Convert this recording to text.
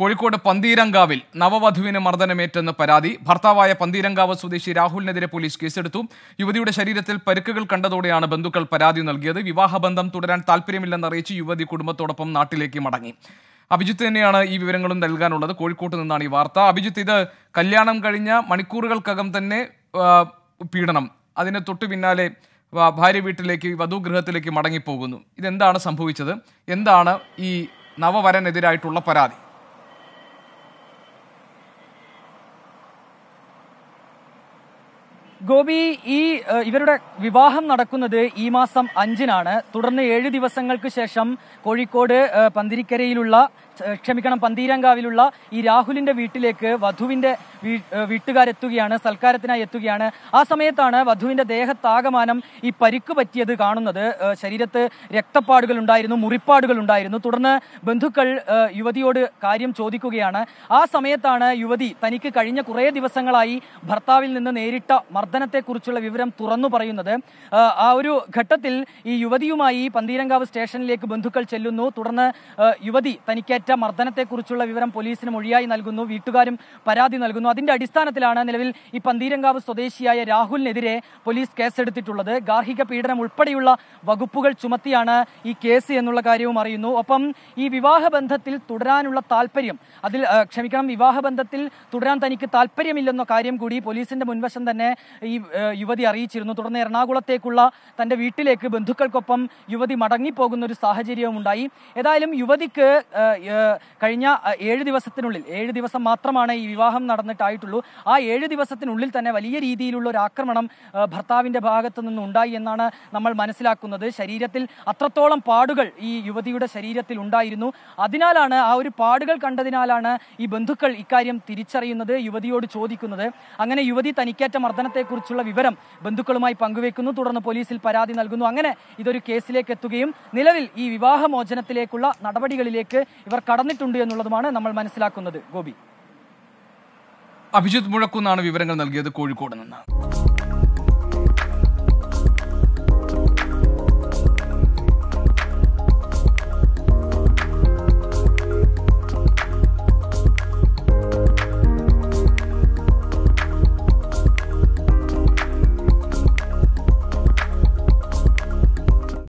കോഴിക്കോട് പന്തീരങ്കാവിൽ നവവധുവിന് മർദ്ദനമേറ്റെന്ന് പരാതി ഭർത്താവായ പന്തീരങ്കാവ് സ്വദേശി രാഹുലിനെതിരെ പോലീസ് കേസെടുത്തു യുവതിയുടെ ശരീരത്തിൽ പരുക്കുകൾ കണ്ടതോടെയാണ് ബന്ധുക്കൾ പരാതി നൽകിയത് വിവാഹബന്ധം തുടരാൻ താല്പര്യമില്ലെന്നറിയിച്ച് യുവതി കുടുംബത്തോടൊപ്പം നാട്ടിലേക്ക് മടങ്ങി അഭിജിത്ത് തന്നെയാണ് ഈ വിവരങ്ങളും നൽകാനുള്ളത് കോഴിക്കോട്ട് നിന്നാണ് ഈ വാർത്ത അഭിജിത്ത് ഇത് കല്യാണം കഴിഞ്ഞ മണിക്കൂറുകൾക്കകം തന്നെ പീഡനം അതിന് തൊട്ടു പിന്നാലെ ഭാര്യ വീട്ടിലേക്ക് വധുഗൃഹത്തിലേക്ക് മടങ്ങിപ്പോകുന്നു ഇതെന്താണ് സംഭവിച്ചത് എന്താണ് ഈ നവവരനെതിരായിട്ടുള്ള പരാതി ഗോപി ഈ ഇവരുടെ വിവാഹം നടക്കുന്നത് ഈ മാസം അഞ്ചിനാണ് തുടർന്ന് ഏഴ് ദിവസങ്ങൾക്ക് ശേഷം കോഴിക്കോട് പന്തിരിക്കരയിലുള്ള ക്ഷമിക്കണം പന്തീരങ്കാവിലുള്ള ഈ രാഹുലിന്റെ വീട്ടിലേക്ക് വധുവിന്റെ വീട്ടുകാരെത്തുകയാണ് സൽക്കാരത്തിനായി എത്തുകയാണ് ആ സമയത്താണ് വധുവിന്റെ ദേഹത്താകമാനം ഈ പരിക്ക് പറ്റിയത് കാണുന്നത് ശരീരത്ത് രക്തപ്പാടുകൾ ഉണ്ടായിരുന്നു മുറിപ്പാടുകൾ ഉണ്ടായിരുന്നു തുടർന്ന് ബന്ധുക്കൾ യുവതിയോട് കാര്യം ചോദിക്കുകയാണ് ആ സമയത്താണ് യുവതി തനിക്ക് കഴിഞ്ഞ കുറേ ദിവസങ്ങളായി ഭർത്താവിൽ നിന്ന് നേരിട്ട മർദ്ദനത്തെക്കുറിച്ചുള്ള വിവരം തുറന്നു പറയുന്നത് ആ ഒരു ഘട്ടത്തിൽ ഈ യുവതിയുമായി പന്തീരങ്കാവ് സ്റ്റേഷനിലേക്ക് ബന്ധുക്കൾ ചെല്ലുന്നു തുടർന്ന് യുവതി തനിക്കേറ്റ മർദ്ദനത്തെക്കുറിച്ചുള്ള വിവരം പോലീസിന് മൊഴിയായി നൽകുന്നു വീട്ടുകാരും പരാതി നൽകുന്നു അതിന്റെ അടിസ്ഥാനത്തിലാണ് നിലവിൽ ഈ പന്തീരങ്കാവ് സ്വദേശിയായ രാഹുലിനെതിരെ പോലീസ് കേസെടുത്തിട്ടുള്ളത് ഗാർഹിക പീഡനം ഉൾപ്പെടെയുള്ള വകുപ്പുകൾ ചുമത്തിയാണ് ഈ കേസ് എന്നുള്ള കാര്യവും അറിയുന്നു ഒപ്പം ഈ വിവാഹബന്ധത്തിൽ തുടരാനുള്ള താല്പര്യം അതിൽ ക്ഷമിക്കണം വിവാഹബന്ധത്തിൽ തുടരാൻ തനിക്ക് താല്പര്യമില്ലെന്ന കാര്യം കൂടി പോലീസിന്റെ മുൻവശം തന്നെ ഈ യുവതി അറിയിച്ചിരുന്നു തുടർന്ന് എറണാകുളത്തേക്കുള്ള തൻ്റെ വീട്ടിലേക്ക് ബന്ധുക്കൾക്കൊപ്പം യുവതി മടങ്ങിപ്പോകുന്ന ഒരു സാഹചര്യവും ഉണ്ടായി ഏതായാലും യുവതിക്ക് കഴിഞ്ഞ ഏഴ് ദിവസത്തിനുള്ളിൽ ഏഴ് ദിവസം മാത്രമാണ് ഈ വിവാഹം നടന്നിട്ടായിട്ടുള്ളൂ ആ ഏഴ് ദിവസത്തിനുള്ളിൽ തന്നെ വലിയ രീതിയിലുള്ള ഒരു ആക്രമണം ഭർത്താവിൻ്റെ ഭാഗത്തു നിന്നുണ്ടായി എന്നാണ് നമ്മൾ മനസ്സിലാക്കുന്നത് ശരീരത്തിൽ അത്രത്തോളം പാടുകൾ ഈ യുവതിയുടെ ശരീരത്തിൽ ഉണ്ടായിരുന്നു അതിനാലാണ് ആ ഒരു പാടുകൾ കണ്ടതിനാലാണ് ഈ ബന്ധുക്കൾ ഇക്കാര്യം തിരിച്ചറിയുന്നത് യുവതിയോട് ചോദിക്കുന്നത് അങ്ങനെ യുവതി തനിക്കേറ്റ മർദ്ദനത്തെ കുറിച്ചുള്ള വിവരം ബന്ധുക്കളുമായി പങ്കുവെക്കുന്നു തുടർന്ന് പോലീസിൽ പരാതി നൽകുന്നു അങ്ങനെ ഇതൊരു കേസിലേക്ക് എത്തുകയും നിലവിൽ ഈ വിവാഹമോചനത്തിലേക്കുള്ള നടപടികളിലേക്ക് ഇവർ കടന്നിട്ടുണ്ട് എന്നുള്ളതുമാണ് നമ്മൾ മനസ്സിലാക്കുന്നത് ഗോപി അഭിജിത് മുഴക്കുന്നാണ് വിവരങ്ങൾ നൽകിയത് കോഴിക്കോട് നിന്നാണ്